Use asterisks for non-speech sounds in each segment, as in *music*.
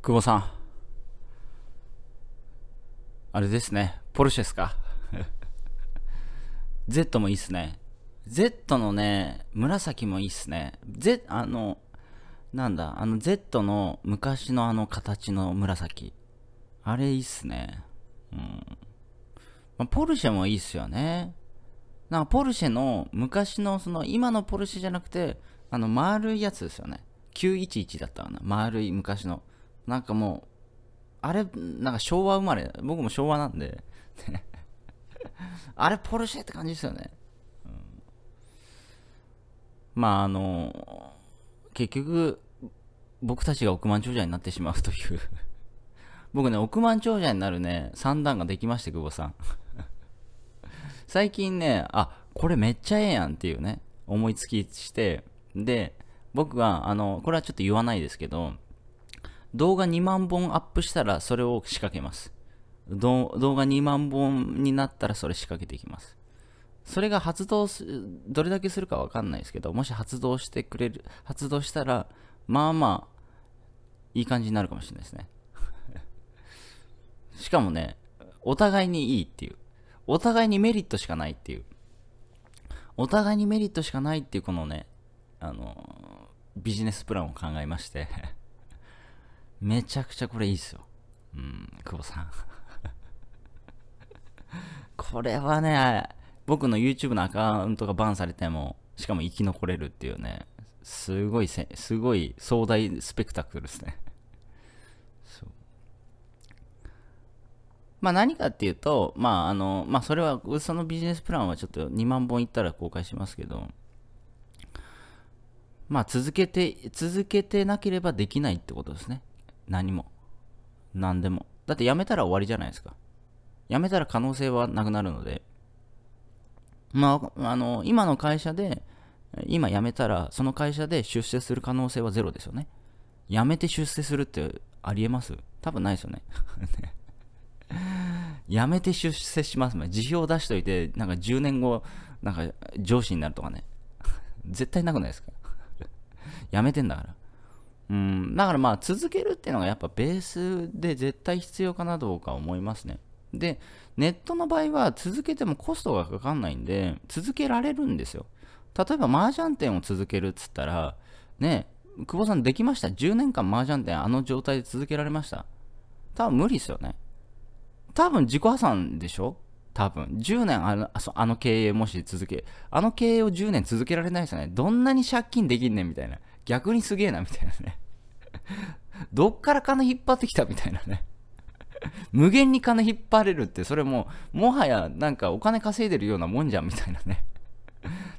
久保さん。あれですね。ポルシェですか ?Z *laughs* もいいっすね。Z のね、紫もいいっすね。Z、あの、なんだ、あの Z の昔のあの形の紫。あれいいっすね。うん。まあ、ポルシェもいいっすよね。なんかポルシェの昔のその今のポルシェじゃなくて、あの丸いやつですよね。911だったかな。丸い昔の。なんかもう、あれ、なんか昭和生まれ、僕も昭和なんで *laughs* あれポルシェって感じですよね。まあ、あの、結局、僕たちが億万長者になってしまうという *laughs* 僕ね、億万長者になるね、三段ができまして、久保さん *laughs* 最近ね、あ、これめっちゃええやんっていうね、思いつきして、で、僕は、あの、これはちょっと言わないですけど、動画2万本アップしたらそれを仕掛けます。動画2万本になったらそれ仕掛けていきます。それが発動す、どれだけするかわかんないですけど、もし発動してくれる、発動したら、まあまあ、いい感じになるかもしれないですね。*laughs* しかもね、お互いにいいっていう。お互いにメリットしかないっていう。お互いにメリットしかないっていう、このね、あの、ビジネスプランを考えましてめちゃくちゃこれいいっすよ。うん、久保さん *laughs* これはね、僕の YouTube のアカウントがバンされても、しかも生き残れるっていうね、すごいせ、すごい壮大スペクタクルですね *laughs* そう。まあ何かっていうと、まああの、まあそれは、そのビジネスプランはちょっと2万本いったら公開しますけど、まあ続けて、続けてなければできないってことですね。何も。何でも。だって辞めたら終わりじゃないですか。辞めたら可能性はなくなるので。まあ、あの、今の会社で、今辞めたら、その会社で出世する可能性はゼロですよね。辞めて出世するってありえます多分ないですよね。*laughs* 辞めて出世します辞表出しといて、なんか10年後、なんか上司になるとかね。絶対なくないですか *laughs* 辞めてんだから。うん、だからまあ続けるっていうのがやっぱベースで絶対必要かなどうか思いますね。で、ネットの場合は続けてもコストがかかんないんで、続けられるんですよ。例えば麻雀店を続けるっつったら、ね、久保さんできました ?10 年間麻雀店あの状態で続けられました多分無理ですよね。多分自己破産でしょ多分10年あのあの経営もし続け、あの経営を10年続けられないですよね。どんなに借金できんねんみたいな。逆にすげえなみたいなねどっから金引っ張ってきたみたいなね無限に金引っ張れるってそれももはやなんかお金稼いでるようなもんじゃんみたいなね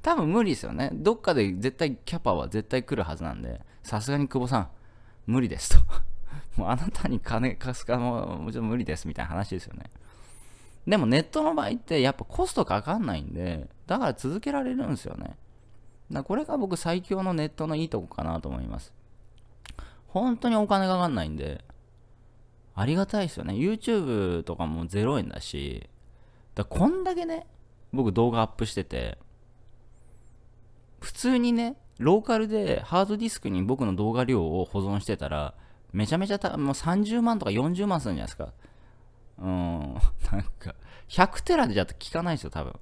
多分無理ですよねどっかで絶対キャパは絶対来るはずなんでさすがに久保さん無理ですともうあなたに金貸すかももちろん無理ですみたいな話ですよねでもネットの場合ってやっぱコストかかんないんでだから続けられるんですよねだこれが僕最強のネットのいいとこかなと思います。本当にお金かかんないんで、ありがたいですよね。YouTube とかも0円だし、だこんだけね、僕動画アップしてて、普通にね、ローカルでハードディスクに僕の動画量を保存してたら、めちゃめちゃた、もう30万とか40万するんじゃないですか。うん、なんか、100テラでじゃ効かないですよ、多分。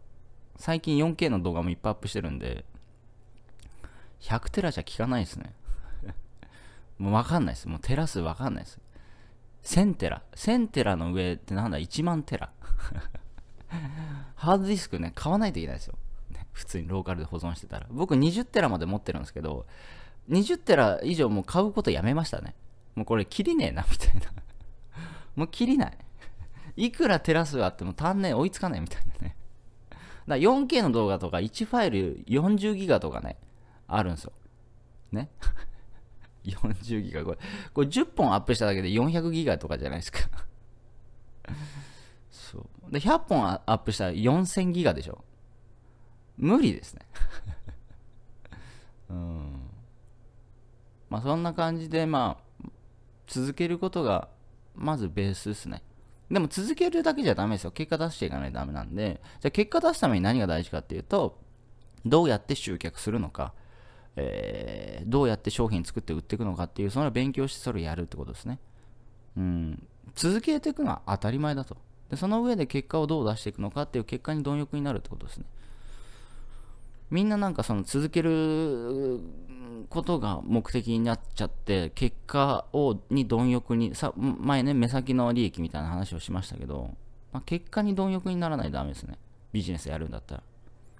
最近 4K の動画もいっぱいアップしてるんで、100テラじゃ効かないですね。*laughs* もうわかんないです。もうテラ数わかんないです。1000テラ。1000テラの上ってなんだ ?1 万テラ。*laughs* ハードディスクね、買わないといけないですよ。普通にローカルで保存してたら。僕20テラまで持ってるんですけど、20テラ以上もう買うことやめましたね。もうこれ切りねえな、*laughs* みたいな。もう切りない。いくらテラ数あっても単年追いつかないみたいなね。だ 4K の動画とか1ファイル40ギガとかね、あるんですよ。ね40 *laughs* ギガこれこれ10本アップしただけで400ギガとかじゃないですか *laughs* そうで100本アップしたら4000ギガでしょ無理ですね *laughs* うんまあそんな感じでまあ続けることがまずベースですねでも続けるだけじゃダメですよ結果出していかないとダメなんでじゃあ結果出すために何が大事かっていうとどうやって集客するのかえー、どうやって商品作って売っていくのかっていうその勉強してそれをやるってことですね、うん、続けていくのは当たり前だとでその上で結果をどう出していくのかっていう結果に貪欲になるってことですねみんななんかその続けることが目的になっちゃって結果をに貪欲にさ前ね目先の利益みたいな話をしましたけど、まあ、結果に貪欲にならないとダメですねビジネスやるんだったら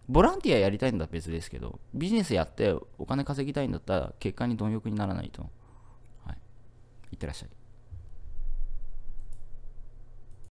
ボランティアやりたいんだったら別ですけど、ビジネスやってお金稼ぎたいんだったら、結果に貪欲にならないと。はい。いってらっしゃい。